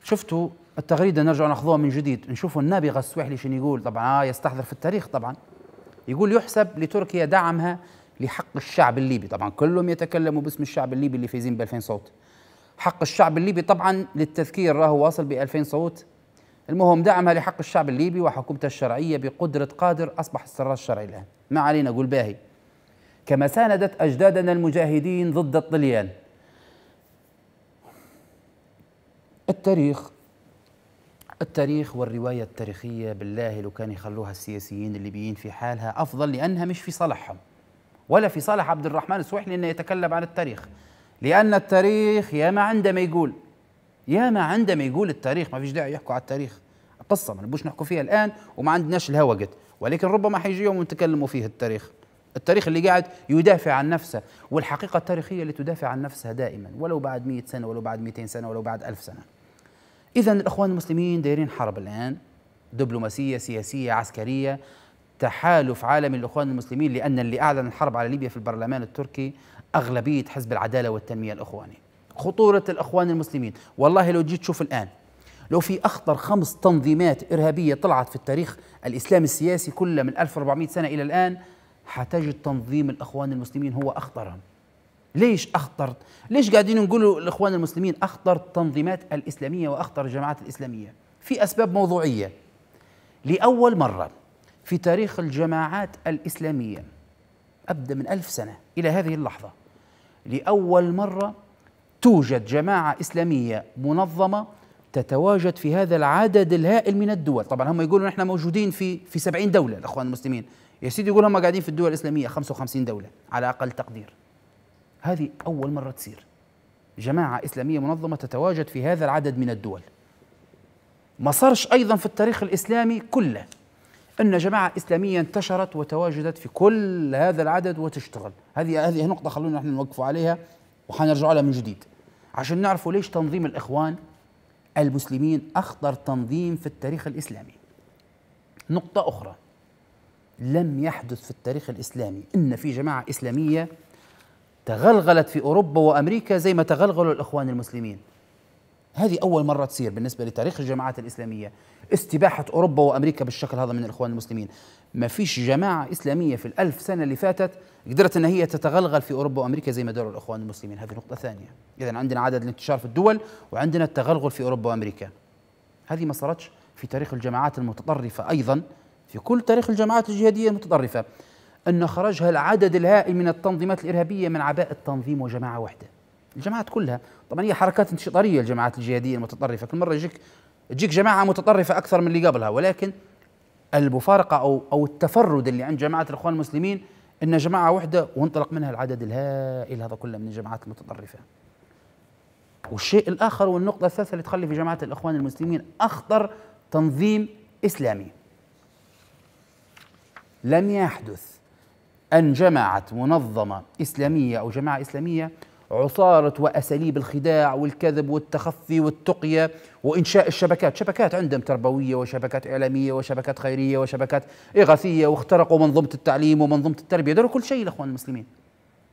شفتوا التغريدة نرجع ناخذوها من جديد نشوفوا النابغة السويحلي شنو يقول طبعا آه يستحضر في التاريخ طبعا يقول يحسب لتركيا دعمها لحق الشعب الليبي طبعا كلهم يتكلموا باسم الشعب الليبي اللي فايزين ب 2000 صوت حق الشعب الليبي طبعا للتذكير راه واصل ب 2000 صوت المهم دعمها لحق الشعب الليبي وحكومته الشرعية بقدرة قادر أصبح السراج الشرعي الآن ما علينا قول باهي كما ساندت أجدادنا المجاهدين ضد الطليان التاريخ التاريخ والرواية التاريخية بالله لو كان يخلوها السياسيين الليبيين في حالها أفضل لأنها مش في صالحهم ولا في صالح عبد الرحمن السويحلي أنه يتكلم عن التاريخ لأن التاريخ ياما عندما يقول ياما عندما يقول التاريخ ما فيش داعي يحكوا على التاريخ قصة ما نبوش نحكوا فيها الآن وما عندناش الهوى وقت ولكن ربما حيجي يوم ونتكلموا فيه التاريخ التاريخ اللي قاعد يدافع عن نفسه والحقيقة التاريخية اللي تدافع عن نفسها دائما ولو بعد مئة سنة ولو بعد 200 سنة ولو بعد ألف سنة إذا الإخوان المسلمين دايرين حرب الآن دبلوماسية سياسية عسكرية تحالف عالمي للإخوان المسلمين لأن اللي أعلن الحرب على ليبيا في البرلمان التركي أغلبية حزب العدالة والتنمية الإخواني خطورة الإخوان المسلمين والله لو جيت تشوف الآن لو في أخطر خمس تنظيمات إرهابية طلعت في التاريخ الإسلام السياسي كله من 1400 سنة إلى الآن حتجد تنظيم الإخوان المسلمين هو أخطرهم ليش أخطر؟ ليش قاعدين نقولوا الإخوان المسلمين أخطر التنظيمات الإسلامية وأخطر الجماعات الإسلامية؟ في أسباب موضوعية لأول مرة في تاريخ الجماعات الإسلامية أبدأ من ألف سنة إلى هذه اللحظة لأول مرة توجد جماعة إسلامية منظمة تتواجد في هذا العدد الهائل من الدول طبعا هم يقولوا نحن موجودين في في 70 دولة الأخوان المسلمين يا سيدي يقول هم قاعدين في الدول الإسلامية 55 دولة على أقل تقدير هذه أول مرة تصير جماعة إسلامية منظمة تتواجد في هذا العدد من الدول ما صارش أيضا في التاريخ الإسلامي كله أن جماعة إسلامية انتشرت وتواجدت في كل هذا العدد وتشتغل هذه هذه نقطة خلونا نحن نوقف عليها وحنرجع لها من جديد عشان نعرفوا ليش تنظيم الإخوان المسلمين أخطر تنظيم في التاريخ الإسلامي نقطة أخرى لم يحدث في التاريخ الإسلامي إن في جماعة إسلامية تغلغلت في أوروبا وأمريكا زي ما تغلغلوا الإخوان المسلمين هذه أول مرة تصير بالنسبة لتاريخ الجماعات الإسلامية استباحة أوروبا وأمريكا بالشكل هذا من الإخوان المسلمين ما فيش جماعة إسلامية في الألف سنة اللي فاتت قدرت أن هي تتغلغل في أوروبا وأمريكا زي ما داروا الإخوان المسلمين هذه نقطة ثانية إذا عندنا عدد الانتشار في الدول وعندنا التغلغل في أوروبا وأمريكا هذه ما صارتش في تاريخ الجماعات المتطرفة أيضا في كل تاريخ الجماعات الجهادية المتطرفة أن خرجها العدد الهائل من التنظيمات الإرهابية من عباءة تنظيم وجماعة واحدة الجماعات كلها طبعا هي حركات انتشطارية الجماعات الجهادية المتطرفة كل مرة يجيك تجيك جماعه متطرفه اكثر من اللي قبلها ولكن المفارقه او او التفرد اللي عند جماعه الاخوان المسلمين ان جماعه واحده وانطلق منها العدد الهائل هذا كله من الجماعات المتطرفه والشيء الاخر والنقطه الثالثه اللي تخلي في جماعه الاخوان المسلمين اخطر تنظيم اسلامي لم يحدث ان جماعه منظمه اسلاميه او جماعه اسلاميه عصارة وأساليب الخداع والكذب والتخفي والتقية وإنشاء الشبكات شبكات عندهم تربوية وشبكات إعلامية وشبكات خيرية وشبكات إغاثية واخترقوا منظومة التعليم ومنظومة التربية داروا كل شيء الأخوان المسلمين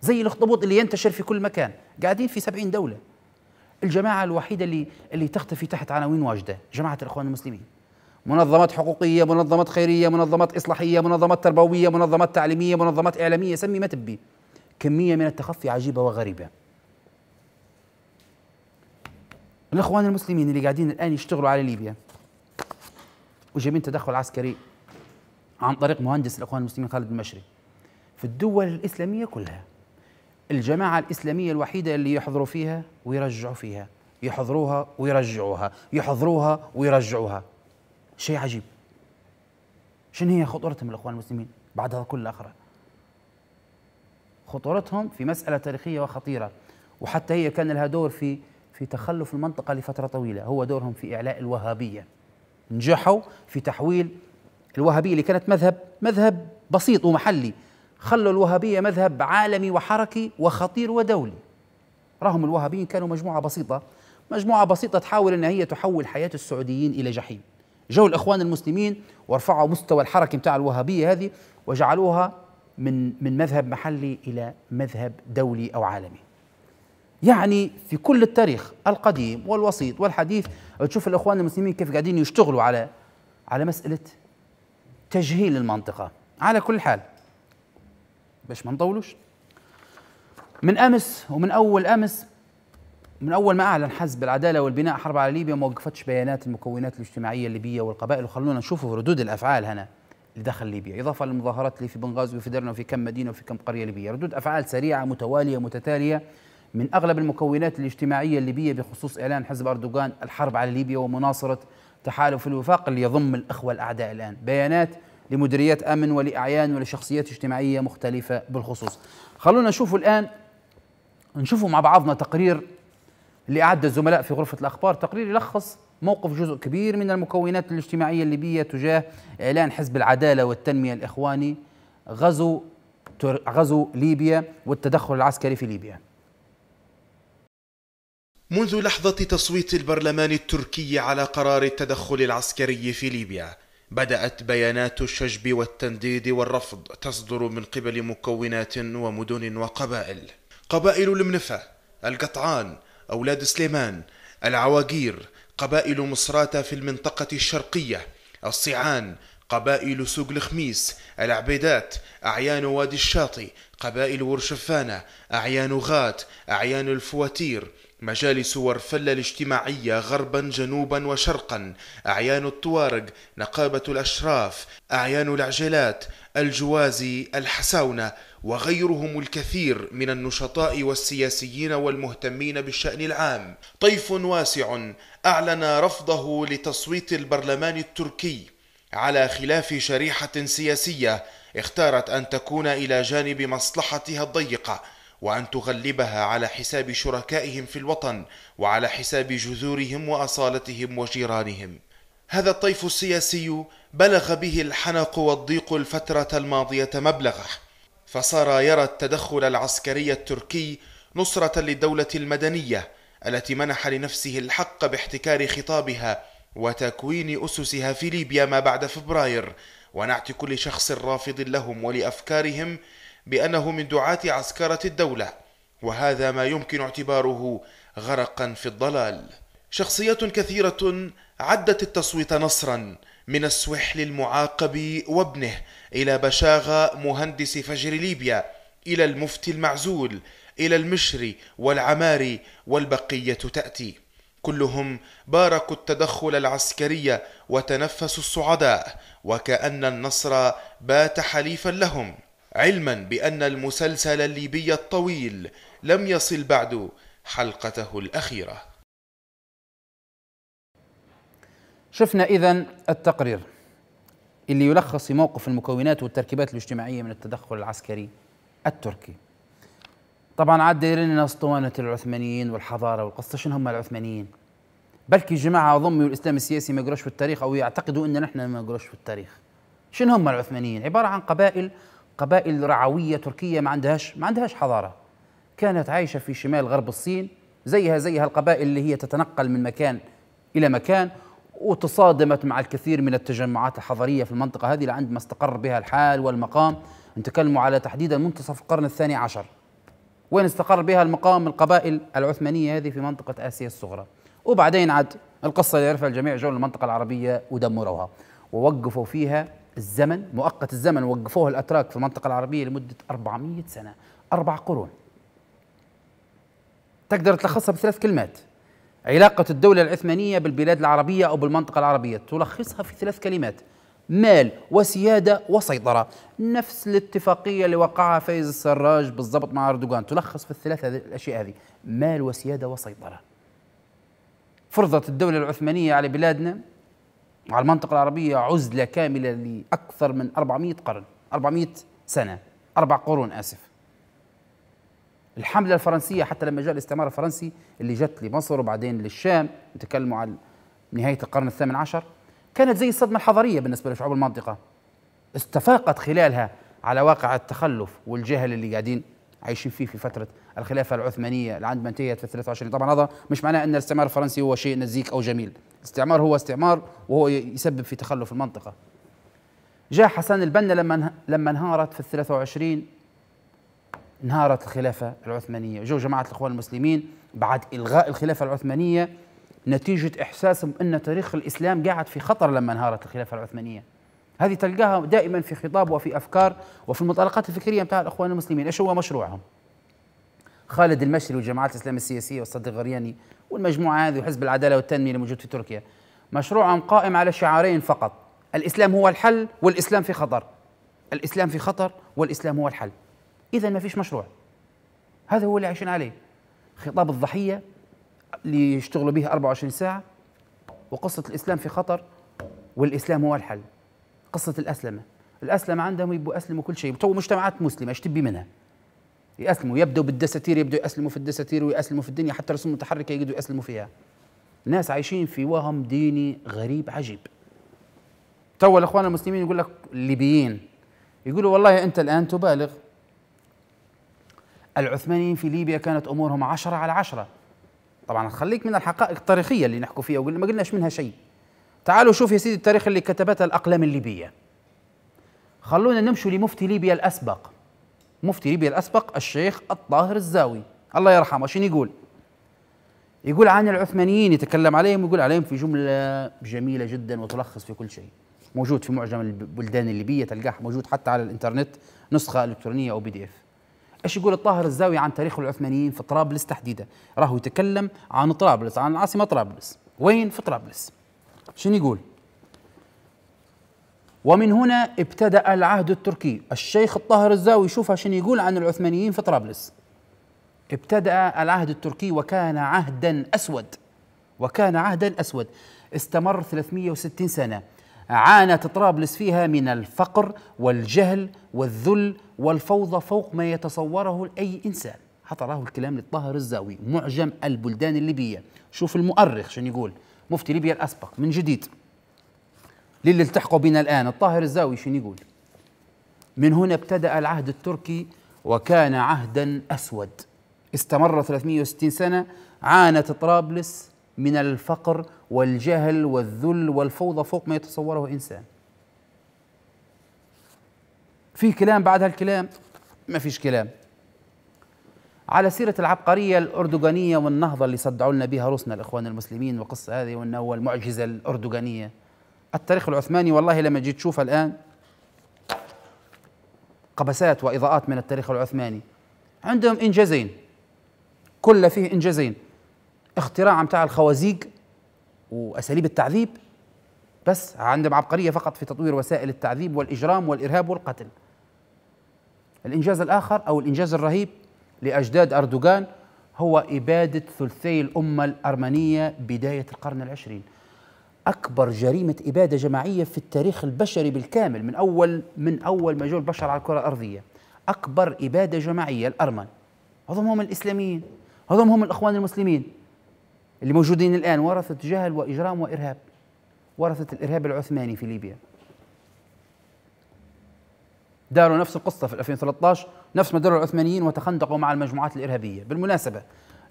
زي الاخطبوط اللي ينتشر في كل مكان قاعدين في سبعين دولة الجماعة الوحيدة اللي اللي تختفي تحت عناوين واجدة جماعة الإخوان المسلمين منظمات حقوقية منظمات خيرية منظمات إصلاحية منظمات تربوية منظمات تعليمية منظمات إعلامية سمي ما تبي كمية من التخفي عجيبة وغريبة الإخوان المسلمين اللي قاعدين الآن يشتغلوا على ليبيا وجايبين تدخل عسكري عن طريق مهندس الإخوان المسلمين خالد المشري في الدول الإسلامية كلها الجماعة الإسلامية الوحيدة اللي يحضروا فيها ويرجعوا فيها يحضروها ويرجعوها يحضروها ويرجعوها شيء عجيب شنو هي خطورتهم الإخوان المسلمين بعد هذا كله آخره خطورتهم في مسألة تاريخية وخطيرة وحتى هي كان لها دور في في تخلف المنطقة لفترة طويلة هو دورهم في إعلاء الوهابية نجحوا في تحويل الوهابية اللي كانت مذهب مذهب بسيط ومحلي خلوا الوهابية مذهب عالمي وحركي وخطير ودولي رغم الوهابيين كانوا مجموعة بسيطة مجموعة بسيطة تحاول أن هي تحول حياة السعوديين إلى جحيم جو الإخوان المسلمين ورفعوا مستوى الحركة متاع الوهابية هذه وجعلوها من من مذهب محلي إلى مذهب دولي أو عالمي يعني في كل التاريخ القديم والوسيط والحديث تشوف الاخوان المسلمين كيف قاعدين يشتغلوا على على مساله تجهيل المنطقه على كل حال باش ما نطولوش من امس ومن اول امس من اول ما اعلن حزب العداله والبناء حرب على ليبيا ما وقفتش بيانات المكونات الاجتماعيه الليبيه والقبائل وخلونا نشوفوا ردود الافعال هنا اللي دخل ليبيا اضافه للمظاهرات اللي في بنغازي وفي درنا وفي كم مدينه وفي كم قريه ليبيه ردود افعال سريعه متواليه متتاليه من أغلب المكونات الاجتماعية الليبية بخصوص إعلان حزب أردوغان الحرب على ليبيا ومناصرة تحالف الوفاق اللي يضم الأخوة الأعداء الآن بيانات لمديريات أمن ولأعيان ولشخصيات اجتماعية مختلفة بالخصوص خلونا نشوف الآن نشوفوا مع بعضنا تقرير اللي أعد الزملاء في غرفة الأخبار تقرير يلخص موقف جزء كبير من المكونات الاجتماعية الليبية تجاه إعلان حزب العدالة والتنمية الإخواني غزو غزو ليبيا والتدخل العسكري في ليبيا منذ لحظة تصويت البرلمان التركي على قرار التدخل العسكري في ليبيا، بدأت بيانات الشجب والتنديد والرفض تصدر من قبل مكونات ومدن وقبائل. قبائل المنفة، القطعان، أولاد سليمان، العواقير، قبائل مصراتة في المنطقة الشرقية، الصيعان، قبائل سوق الخميس، العبيدات، أعيان وادي الشاطي، قبائل ورشفانة، أعيان غات، أعيان الفواتير، مجالس ورفلة الاجتماعية غربا جنوبا وشرقا أعيان الطوارق نقابة الأشراف أعيان العجلات الجوازي الحساونة وغيرهم الكثير من النشطاء والسياسيين والمهتمين بالشأن العام طيف واسع أعلن رفضه لتصويت البرلمان التركي على خلاف شريحة سياسية اختارت أن تكون إلى جانب مصلحتها الضيقة وان تغلبها على حساب شركائهم في الوطن وعلى حساب جذورهم واصالتهم وجيرانهم هذا الطيف السياسي بلغ به الحنق والضيق الفتره الماضيه مبلغه فصار يرى التدخل العسكري التركي نصره للدوله المدنيه التي منح لنفسه الحق باحتكار خطابها وتكوين اسسها في ليبيا ما بعد فبراير ونعت كل شخص رافض لهم ولافكارهم بأنه من دعاة عسكرة الدولة وهذا ما يمكن اعتباره غرقا في الضلال شخصيات كثيرة عدت التصويت نصرا من السوحل المعاقب وابنه إلى بشاغة مهندس فجر ليبيا إلى المفتي المعزول إلى المشري والعماري والبقية تأتي كلهم باركوا التدخل العسكري وتنفسوا الصعداء وكأن النصر بات حليفا لهم علما بأن المسلسل الليبي الطويل لم يصل بعد حلقته الأخيرة شفنا إذا التقرير اللي يلخص موقف المكونات والتركيبات الاجتماعية من التدخل العسكري التركي طبعا عاد دايرين لنا اسطوانة العثمانيين والحضارة والقصة شنو هم العثمانيين بلكي جماعة ضمي الإسلام السياسي ما يقروش في التاريخ أو يعتقدوا أن نحن ما نقروش في التاريخ شنو هم العثمانيين عبارة عن قبائل قبائل رعوية تركية ما عندهاش ما عندهاش حضارة كانت عايشة في شمال غرب الصين زيها زيها القبائل اللي هي تتنقل من مكان إلى مكان وتصادمت مع الكثير من التجمعات الحضرية في المنطقة هذه لعند ما استقر بها الحال والمقام نتكلم على تحديدا منتصف القرن الثاني عشر وين استقر بها المقام القبائل العثمانية هذه في منطقة آسيا الصغرى وبعدين عاد القصة اللي يعرفها الجميع جول المنطقة العربية ودمروها ووقفوا فيها الزمن مؤقت الزمن وقفوه الأتراك في المنطقة العربية لمدة 400 سنة أربع قرون تقدر تلخصها بثلاث كلمات علاقة الدولة العثمانية بالبلاد العربية أو بالمنطقة العربية تلخصها في ثلاث كلمات مال وسيادة وسيطرة نفس الاتفاقية اللي وقعها فايز السراج بالضبط مع أردوغان تلخص في الثلاثة الأشياء هذه مال وسيادة وسيطرة فرضت الدولة العثمانية على بلادنا وعلى المنطقة العربية عزلة كاملة لأكثر من 400 قرن 400 سنة أربع قرون آسف الحملة الفرنسية حتى لما جاء الاستعمار الفرنسي اللي جت لمصر وبعدين للشام نتكلموا عن نهاية القرن الثامن عشر كانت زي الصدمة الحضارية بالنسبة لشعوب المنطقة استفاقت خلالها على واقع التخلف والجهل اللي قاعدين عايشين فيه في فترة الخلافة العثمانية لعند ما انتهت في 23 طبعا هذا مش معناه أن الاستعمار الفرنسي هو شيء نزيك أو جميل استعمار هو استعمار وهو يسبب في تخلف المنطقة جاء حسن البنا لما لما انهارت في 23 انهارت الخلافة العثمانية جو جماعة الإخوان المسلمين بعد إلغاء الخلافة العثمانية نتيجة إحساسهم أن تاريخ الإسلام قاعد في خطر لما انهارت الخلافة العثمانية هذه تلقاها دائما في خطاب وفي أفكار وفي المطالقات الفكرية بتاع الإخوان المسلمين إيش هو مشروعهم خالد المشري والجماعات الإسلامية السياسية والصديق غرياني والمجموعة هذه وحزب العدالة والتنمية اللي موجود في تركيا مشروعهم قائم على شعارين فقط الإسلام هو الحل والإسلام في خطر الإسلام في خطر والإسلام هو الحل إذا ما فيش مشروع هذا هو اللي عايشين عليه خطاب الضحية اللي يشتغلوا به 24 ساعة وقصة الإسلام في خطر والإسلام هو الحل قصة الأسلمة الأسلمة عندهم يبقوا أسلموا كل شيء تو مجتمعات مسلمة ايش تبي منها يأسلموا يبدأوا بالدساتير يبدأوا يأسلموا في الدساتير ويأسلموا في الدنيا حتى الرسوم المتحركة يقدروا يأسلموا فيها ناس عايشين في وهم ديني غريب عجيب تو الإخوان المسلمين يقول لك الليبيين يقولوا والله أنت الآن تبالغ العثمانيين في ليبيا كانت أمورهم عشرة على عشرة طبعا خليك من الحقائق التاريخية اللي نحكوا فيها وقلنا ما قلناش منها شيء تعالوا شوف يا سيدي التاريخ اللي كتبتها الأقلام الليبية خلونا نمشوا لمفتي ليبيا الأسبق مفتي ليبيا الأسبق الشيخ الطاهر الزاوي الله يرحمه شنو يقول يقول عن العثمانيين يتكلم عليهم ويقول عليهم في جملة جميلة جدا وتلخص في كل شيء موجود في معجم البلدان الليبية تلقاه موجود حتى على الإنترنت نسخة إلكترونية أو بي دي إف ايش يقول الطاهر الزاوي عن تاريخ العثمانيين في طرابلس تحديدا راهو يتكلم عن طرابلس عن العاصمة طرابلس وين في طرابلس شنو يقول ومن هنا ابتدأ العهد التركي الشيخ الطاهر الزاوي شوف عشان يقول عن العثمانيين في طرابلس ابتدأ العهد التركي وكان عهدا أسود وكان عهدا أسود استمر 360 سنة عانت طرابلس فيها من الفقر والجهل والذل والفوضى فوق ما يتصوره أي إنسان راه الكلام للطاهر الزاوي معجم البلدان الليبية شوف المؤرخ شنو يقول مفتي ليبيا الأسبق من جديد للي التحقوا بنا الآن الطاهر الزاوي شنو يقول من هنا ابتدأ العهد التركي وكان عهدا أسود استمر 360 سنة عانت طرابلس من الفقر والجهل والذل والفوضى فوق ما يتصوره إنسان في كلام بعد هالكلام ما فيش كلام على سيرة العبقرية الأردوغانية والنهضة اللي صدعوا لنا بها روسنا الإخوان المسلمين وقصة هذه وأنه هو المعجزة الأردوغانية التاريخ العثماني والله لما جيت تشوفها الآن قبسات وإضاءات من التاريخ العثماني عندهم إنجازين كل فيه إنجازين اختراع متاع الخوازيق وأساليب التعذيب بس عندهم عبقرية فقط في تطوير وسائل التعذيب والإجرام والإرهاب والقتل الإنجاز الآخر أو الإنجاز الرهيب لأجداد أردوغان هو إبادة ثلثي الأمة الأرمنية بداية القرن العشرين اكبر جريمه اباده جماعيه في التاريخ البشري بالكامل من اول من اول ما جو البشر على الكره الارضيه اكبر اباده جماعيه الارمن هذم هم الاسلاميين هذم هم الاخوان المسلمين اللي موجودين الان ورثه جهل واجرام وارهاب ورثه الارهاب العثماني في ليبيا داروا نفس القصة في 2013 نفس ما داروا العثمانيين وتخندقوا مع المجموعات الإرهابية بالمناسبة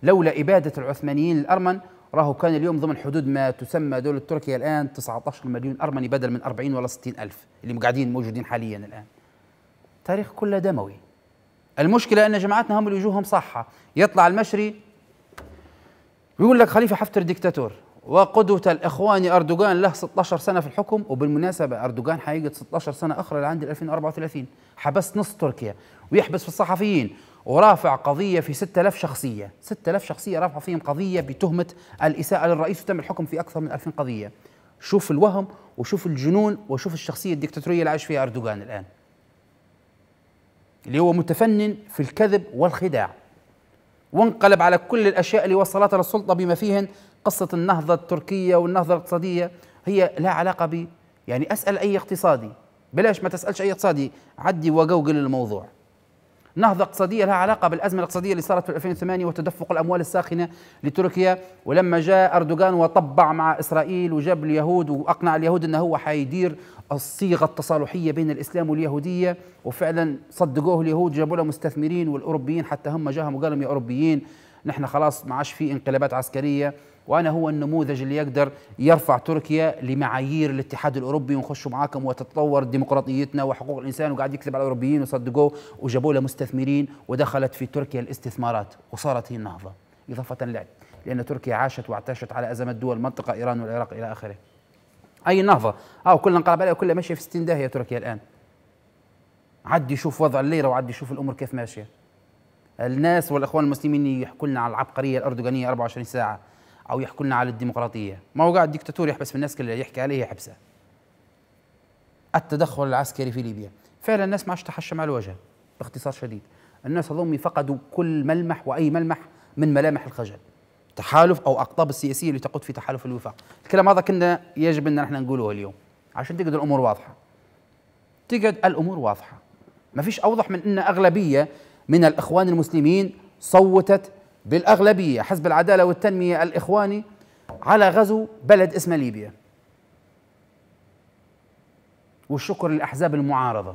لولا إبادة العثمانيين الأرمن راهو كان اليوم ضمن حدود ما تسمى دولة تركيا الآن 19 مليون أرمني بدل من 40 ولا 60 ألف اللي قاعدين موجودين حاليا الآن تاريخ كله دموي المشكلة أن جماعتنا هم اللي وجوههم صحة يطلع المشري ويقول لك خليفة حفتر ديكتاتور وقدوة الإخوان أردوغان له 16 سنة في الحكم وبالمناسبة أردوغان حيقعد 16 سنة أخرى لعند 2034 حبس نص تركيا ويحبس في الصحفيين ورافع قضية في 6000 شخصية 6000 شخصية رافع فيهم قضية بتهمة الإساءة للرئيس وتم الحكم في أكثر من 2000 قضية شوف الوهم وشوف الجنون وشوف الشخصية الدكتاتورية اللي عايش فيها أردوغان الآن اللي هو متفنن في الكذب والخداع وانقلب على كل الأشياء اللي وصلتها للسلطة بما فيهن قصة النهضة التركية والنهضة الاقتصادية هي لا علاقة ب يعني أسأل أي اقتصادي بلاش ما تسألش أي اقتصادي عدي وجوجل الموضوع نهضة اقتصادية لها علاقة بالأزمة الاقتصادية اللي صارت في 2008 وتدفق الأموال الساخنة لتركيا ولما جاء أردوغان وطبع مع إسرائيل وجاب اليهود وأقنع اليهود أنه هو حيدير الصيغة التصالحية بين الإسلام واليهودية وفعلا صدقوه اليهود جابوا له مستثمرين والأوروبيين حتى هم جاهم وقالوا يا أوروبيين نحن خلاص ما عادش في انقلابات عسكرية وانا هو النموذج اللي يقدر يرفع تركيا لمعايير الاتحاد الاوروبي ونخش معاكم وتتطور ديمقراطيتنا وحقوق الانسان وقاعد يكذب على الاوروبيين وصدقوه وجابوا له مستثمرين ودخلت في تركيا الاستثمارات وصارت هي النهضه اضافه لعب لان تركيا عاشت واعتاشت على ازمات دول المنطقه ايران والعراق الى اخره اي نهضه اه كلنا انقلب عليها وكلها ماشيه في 60 داهيه تركيا الان عد يشوف وضع الليره وعد يشوف الامور كيف ماشيه الناس والاخوان المسلمين يحكوا لنا على العبقريه الاردوغانيه 24 ساعه او يحكوا لنا على الديمقراطيه ما هو قاعد الدكتاتور يحبس من الناس كلها يحكي عليه يحبسه التدخل العسكري في ليبيا فعلا الناس ما عادش تحشم على الوجه باختصار شديد الناس هذوم فقدوا كل ملمح واي ملمح من ملامح الخجل تحالف او اقطاب السياسيه اللي تقود في تحالف الوفاق الكلام هذا كنا يجب ان احنا نقوله اليوم عشان تقعد الامور واضحه تقعد الامور واضحه ما فيش اوضح من ان اغلبيه من الاخوان المسلمين صوتت بالأغلبية حزب العدالة والتنمية الإخواني على غزو بلد اسمه ليبيا والشكر للأحزاب المعارضة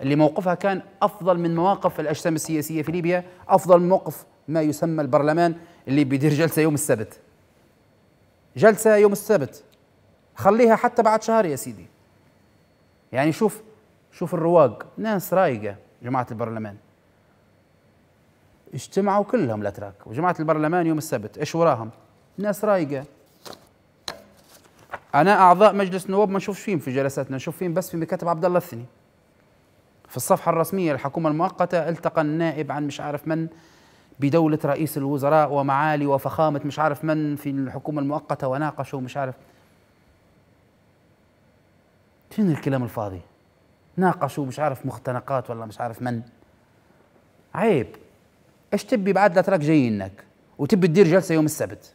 اللي موقفها كان أفضل من مواقف الأجسام السياسية في ليبيا أفضل من موقف ما يسمى البرلمان اللي بيدير جلسة يوم السبت جلسة يوم السبت خليها حتى بعد شهر يا سيدي يعني شوف شوف الرواق ناس رايقة جماعة البرلمان اجتمعوا كلهم الاتراك وجماعه البرلمان يوم السبت ايش وراهم ناس رايقه انا اعضاء مجلس النواب ما نشوفش فيهم في جلساتنا نشوف فيهم بس في مكاتب عبد الله الثني في الصفحه الرسميه للحكومه المؤقته التقى النائب عن مش عارف من بدولة رئيس الوزراء ومعالي وفخامة مش عارف من في الحكومة المؤقتة وناقشوا مش عارف فين الكلام الفاضي ناقشوا مش عارف مختنقات ولا مش عارف من عيب ايش تبي بعد الاتراك جايينك وتبي تدير جلسه يوم السبت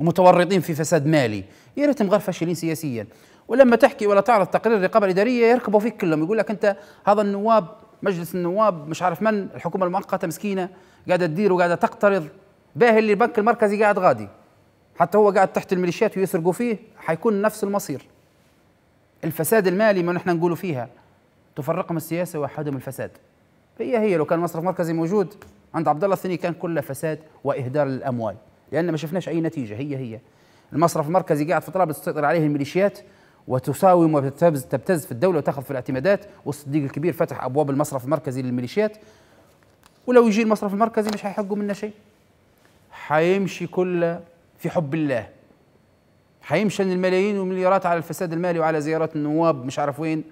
ومتورطين في فساد مالي يا ريتهم غير فاشلين سياسيا ولما تحكي ولا تعرض تقرير الرقابه الاداريه يركبوا فيك كلهم يقول لك انت هذا النواب مجلس النواب مش عارف من الحكومه المؤقته مسكينه قاعده تدير وقاعده تقترض باه اللي البنك المركزي قاعد غادي حتى هو قاعد تحت الميليشيات ويسرقوا فيه حيكون نفس المصير الفساد المالي ما نحن نقولوا فيها تفرقهم السياسه وحدهم الفساد هي هي لو كان مصرف مركزي موجود عند عبد الله الثاني كان كله فساد واهدار للاموال لان ما شفناش اي نتيجه هي هي المصرف المركزي قاعد في طلب تسيطر عليه الميليشيات وتساوم وتبتز في الدوله وتاخذ في الاعتمادات والصديق الكبير فتح ابواب المصرف المركزي للميليشيات ولو يجي المصرف المركزي مش هيحقوا منا شيء حيمشي كله في حب الله حيمشن الملايين والمليارات على الفساد المالي وعلى زيارات النواب مش عارف وين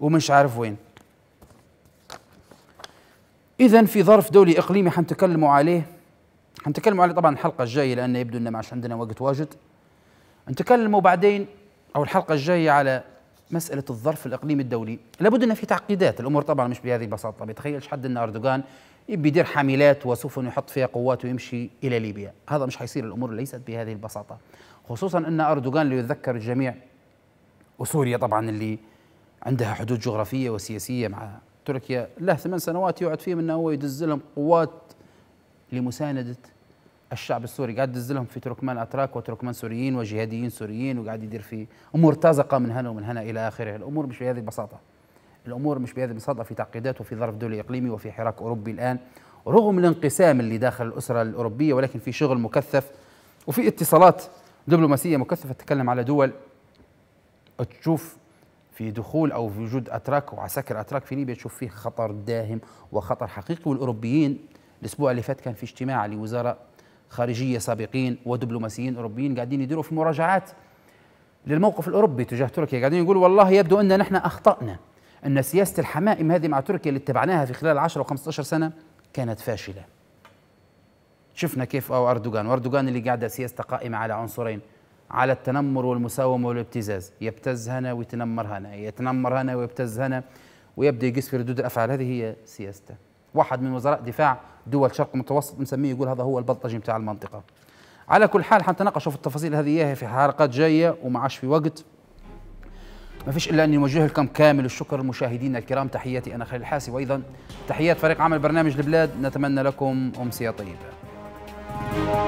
ومش عارف وين اذا في ظرف دولي اقليمي حنتكلموا عليه حنتكلموا عليه طبعا الحلقه الجايه لانه يبدو ان ما عادش عندنا وقت واجد نتكلموا بعدين او الحلقه الجايه على مساله الظرف الاقليمي الدولي لابد ان في تعقيدات الامور طبعا مش بهذه البساطه ما بيتخيلش حد ان اردوغان يبي يدير حاملات وسفن يحط فيها قوات ويمشي الى ليبيا هذا مش حيصير الامور ليست بهذه البساطه خصوصا ان اردوغان ليذكر الجميع وسوريا طبعا اللي عندها حدود جغرافيه وسياسيه مع تركيا له ثمان سنوات يوعد فيهم انه هو يدز لهم قوات لمسانده الشعب السوري قاعد يدز لهم في تركمان اتراك وتركمان سوريين وجهاديين سوريين وقاعد يدير في امور تازقه من هنا ومن هنا الى اخره، الامور مش بهذه البساطه. الامور مش بهذه البساطه في تعقيدات وفي ظرف دولي اقليمي وفي حراك اوروبي الان رغم الانقسام اللي داخل الاسره الاوروبيه ولكن في شغل مكثف وفي اتصالات دبلوماسيه مكثفه تتكلم على دول تشوف في دخول او في وجود اتراك وعساكر اتراك في ليبيا تشوف فيه خطر داهم وخطر حقيقي والاوروبيين الاسبوع اللي فات كان في اجتماع لوزراء خارجيه سابقين ودبلوماسيين اوروبيين قاعدين يديروا في مراجعات للموقف الاوروبي تجاه تركيا قاعدين يقولوا والله يبدو ان نحن اخطانا ان سياسه الحمائم هذه مع تركيا اللي اتبعناها في خلال 10 و15 سنه كانت فاشله شفنا كيف او اردوغان واردوغان اللي قاعده سياسته قائمه على عنصرين على التنمر والمساومة والابتزاز يبتز هنا ويتنمر هنا يتنمر هنا ويبتز هنا ويبدأ يقيس في ردود الأفعال هذه هي سياسته واحد من وزراء دفاع دول شرق المتوسط نسميه يقول هذا هو البلطجي بتاع المنطقة على كل حال حنتناقشوا في التفاصيل هذه إياها في حلقات جاية وما عادش في وقت ما فيش الا اني نوجه لكم كامل الشكر مشاهدينا الكرام تحياتي انا خليل الحاسي وايضا تحيات فريق عمل برنامج البلاد نتمنى لكم امسيه طيبه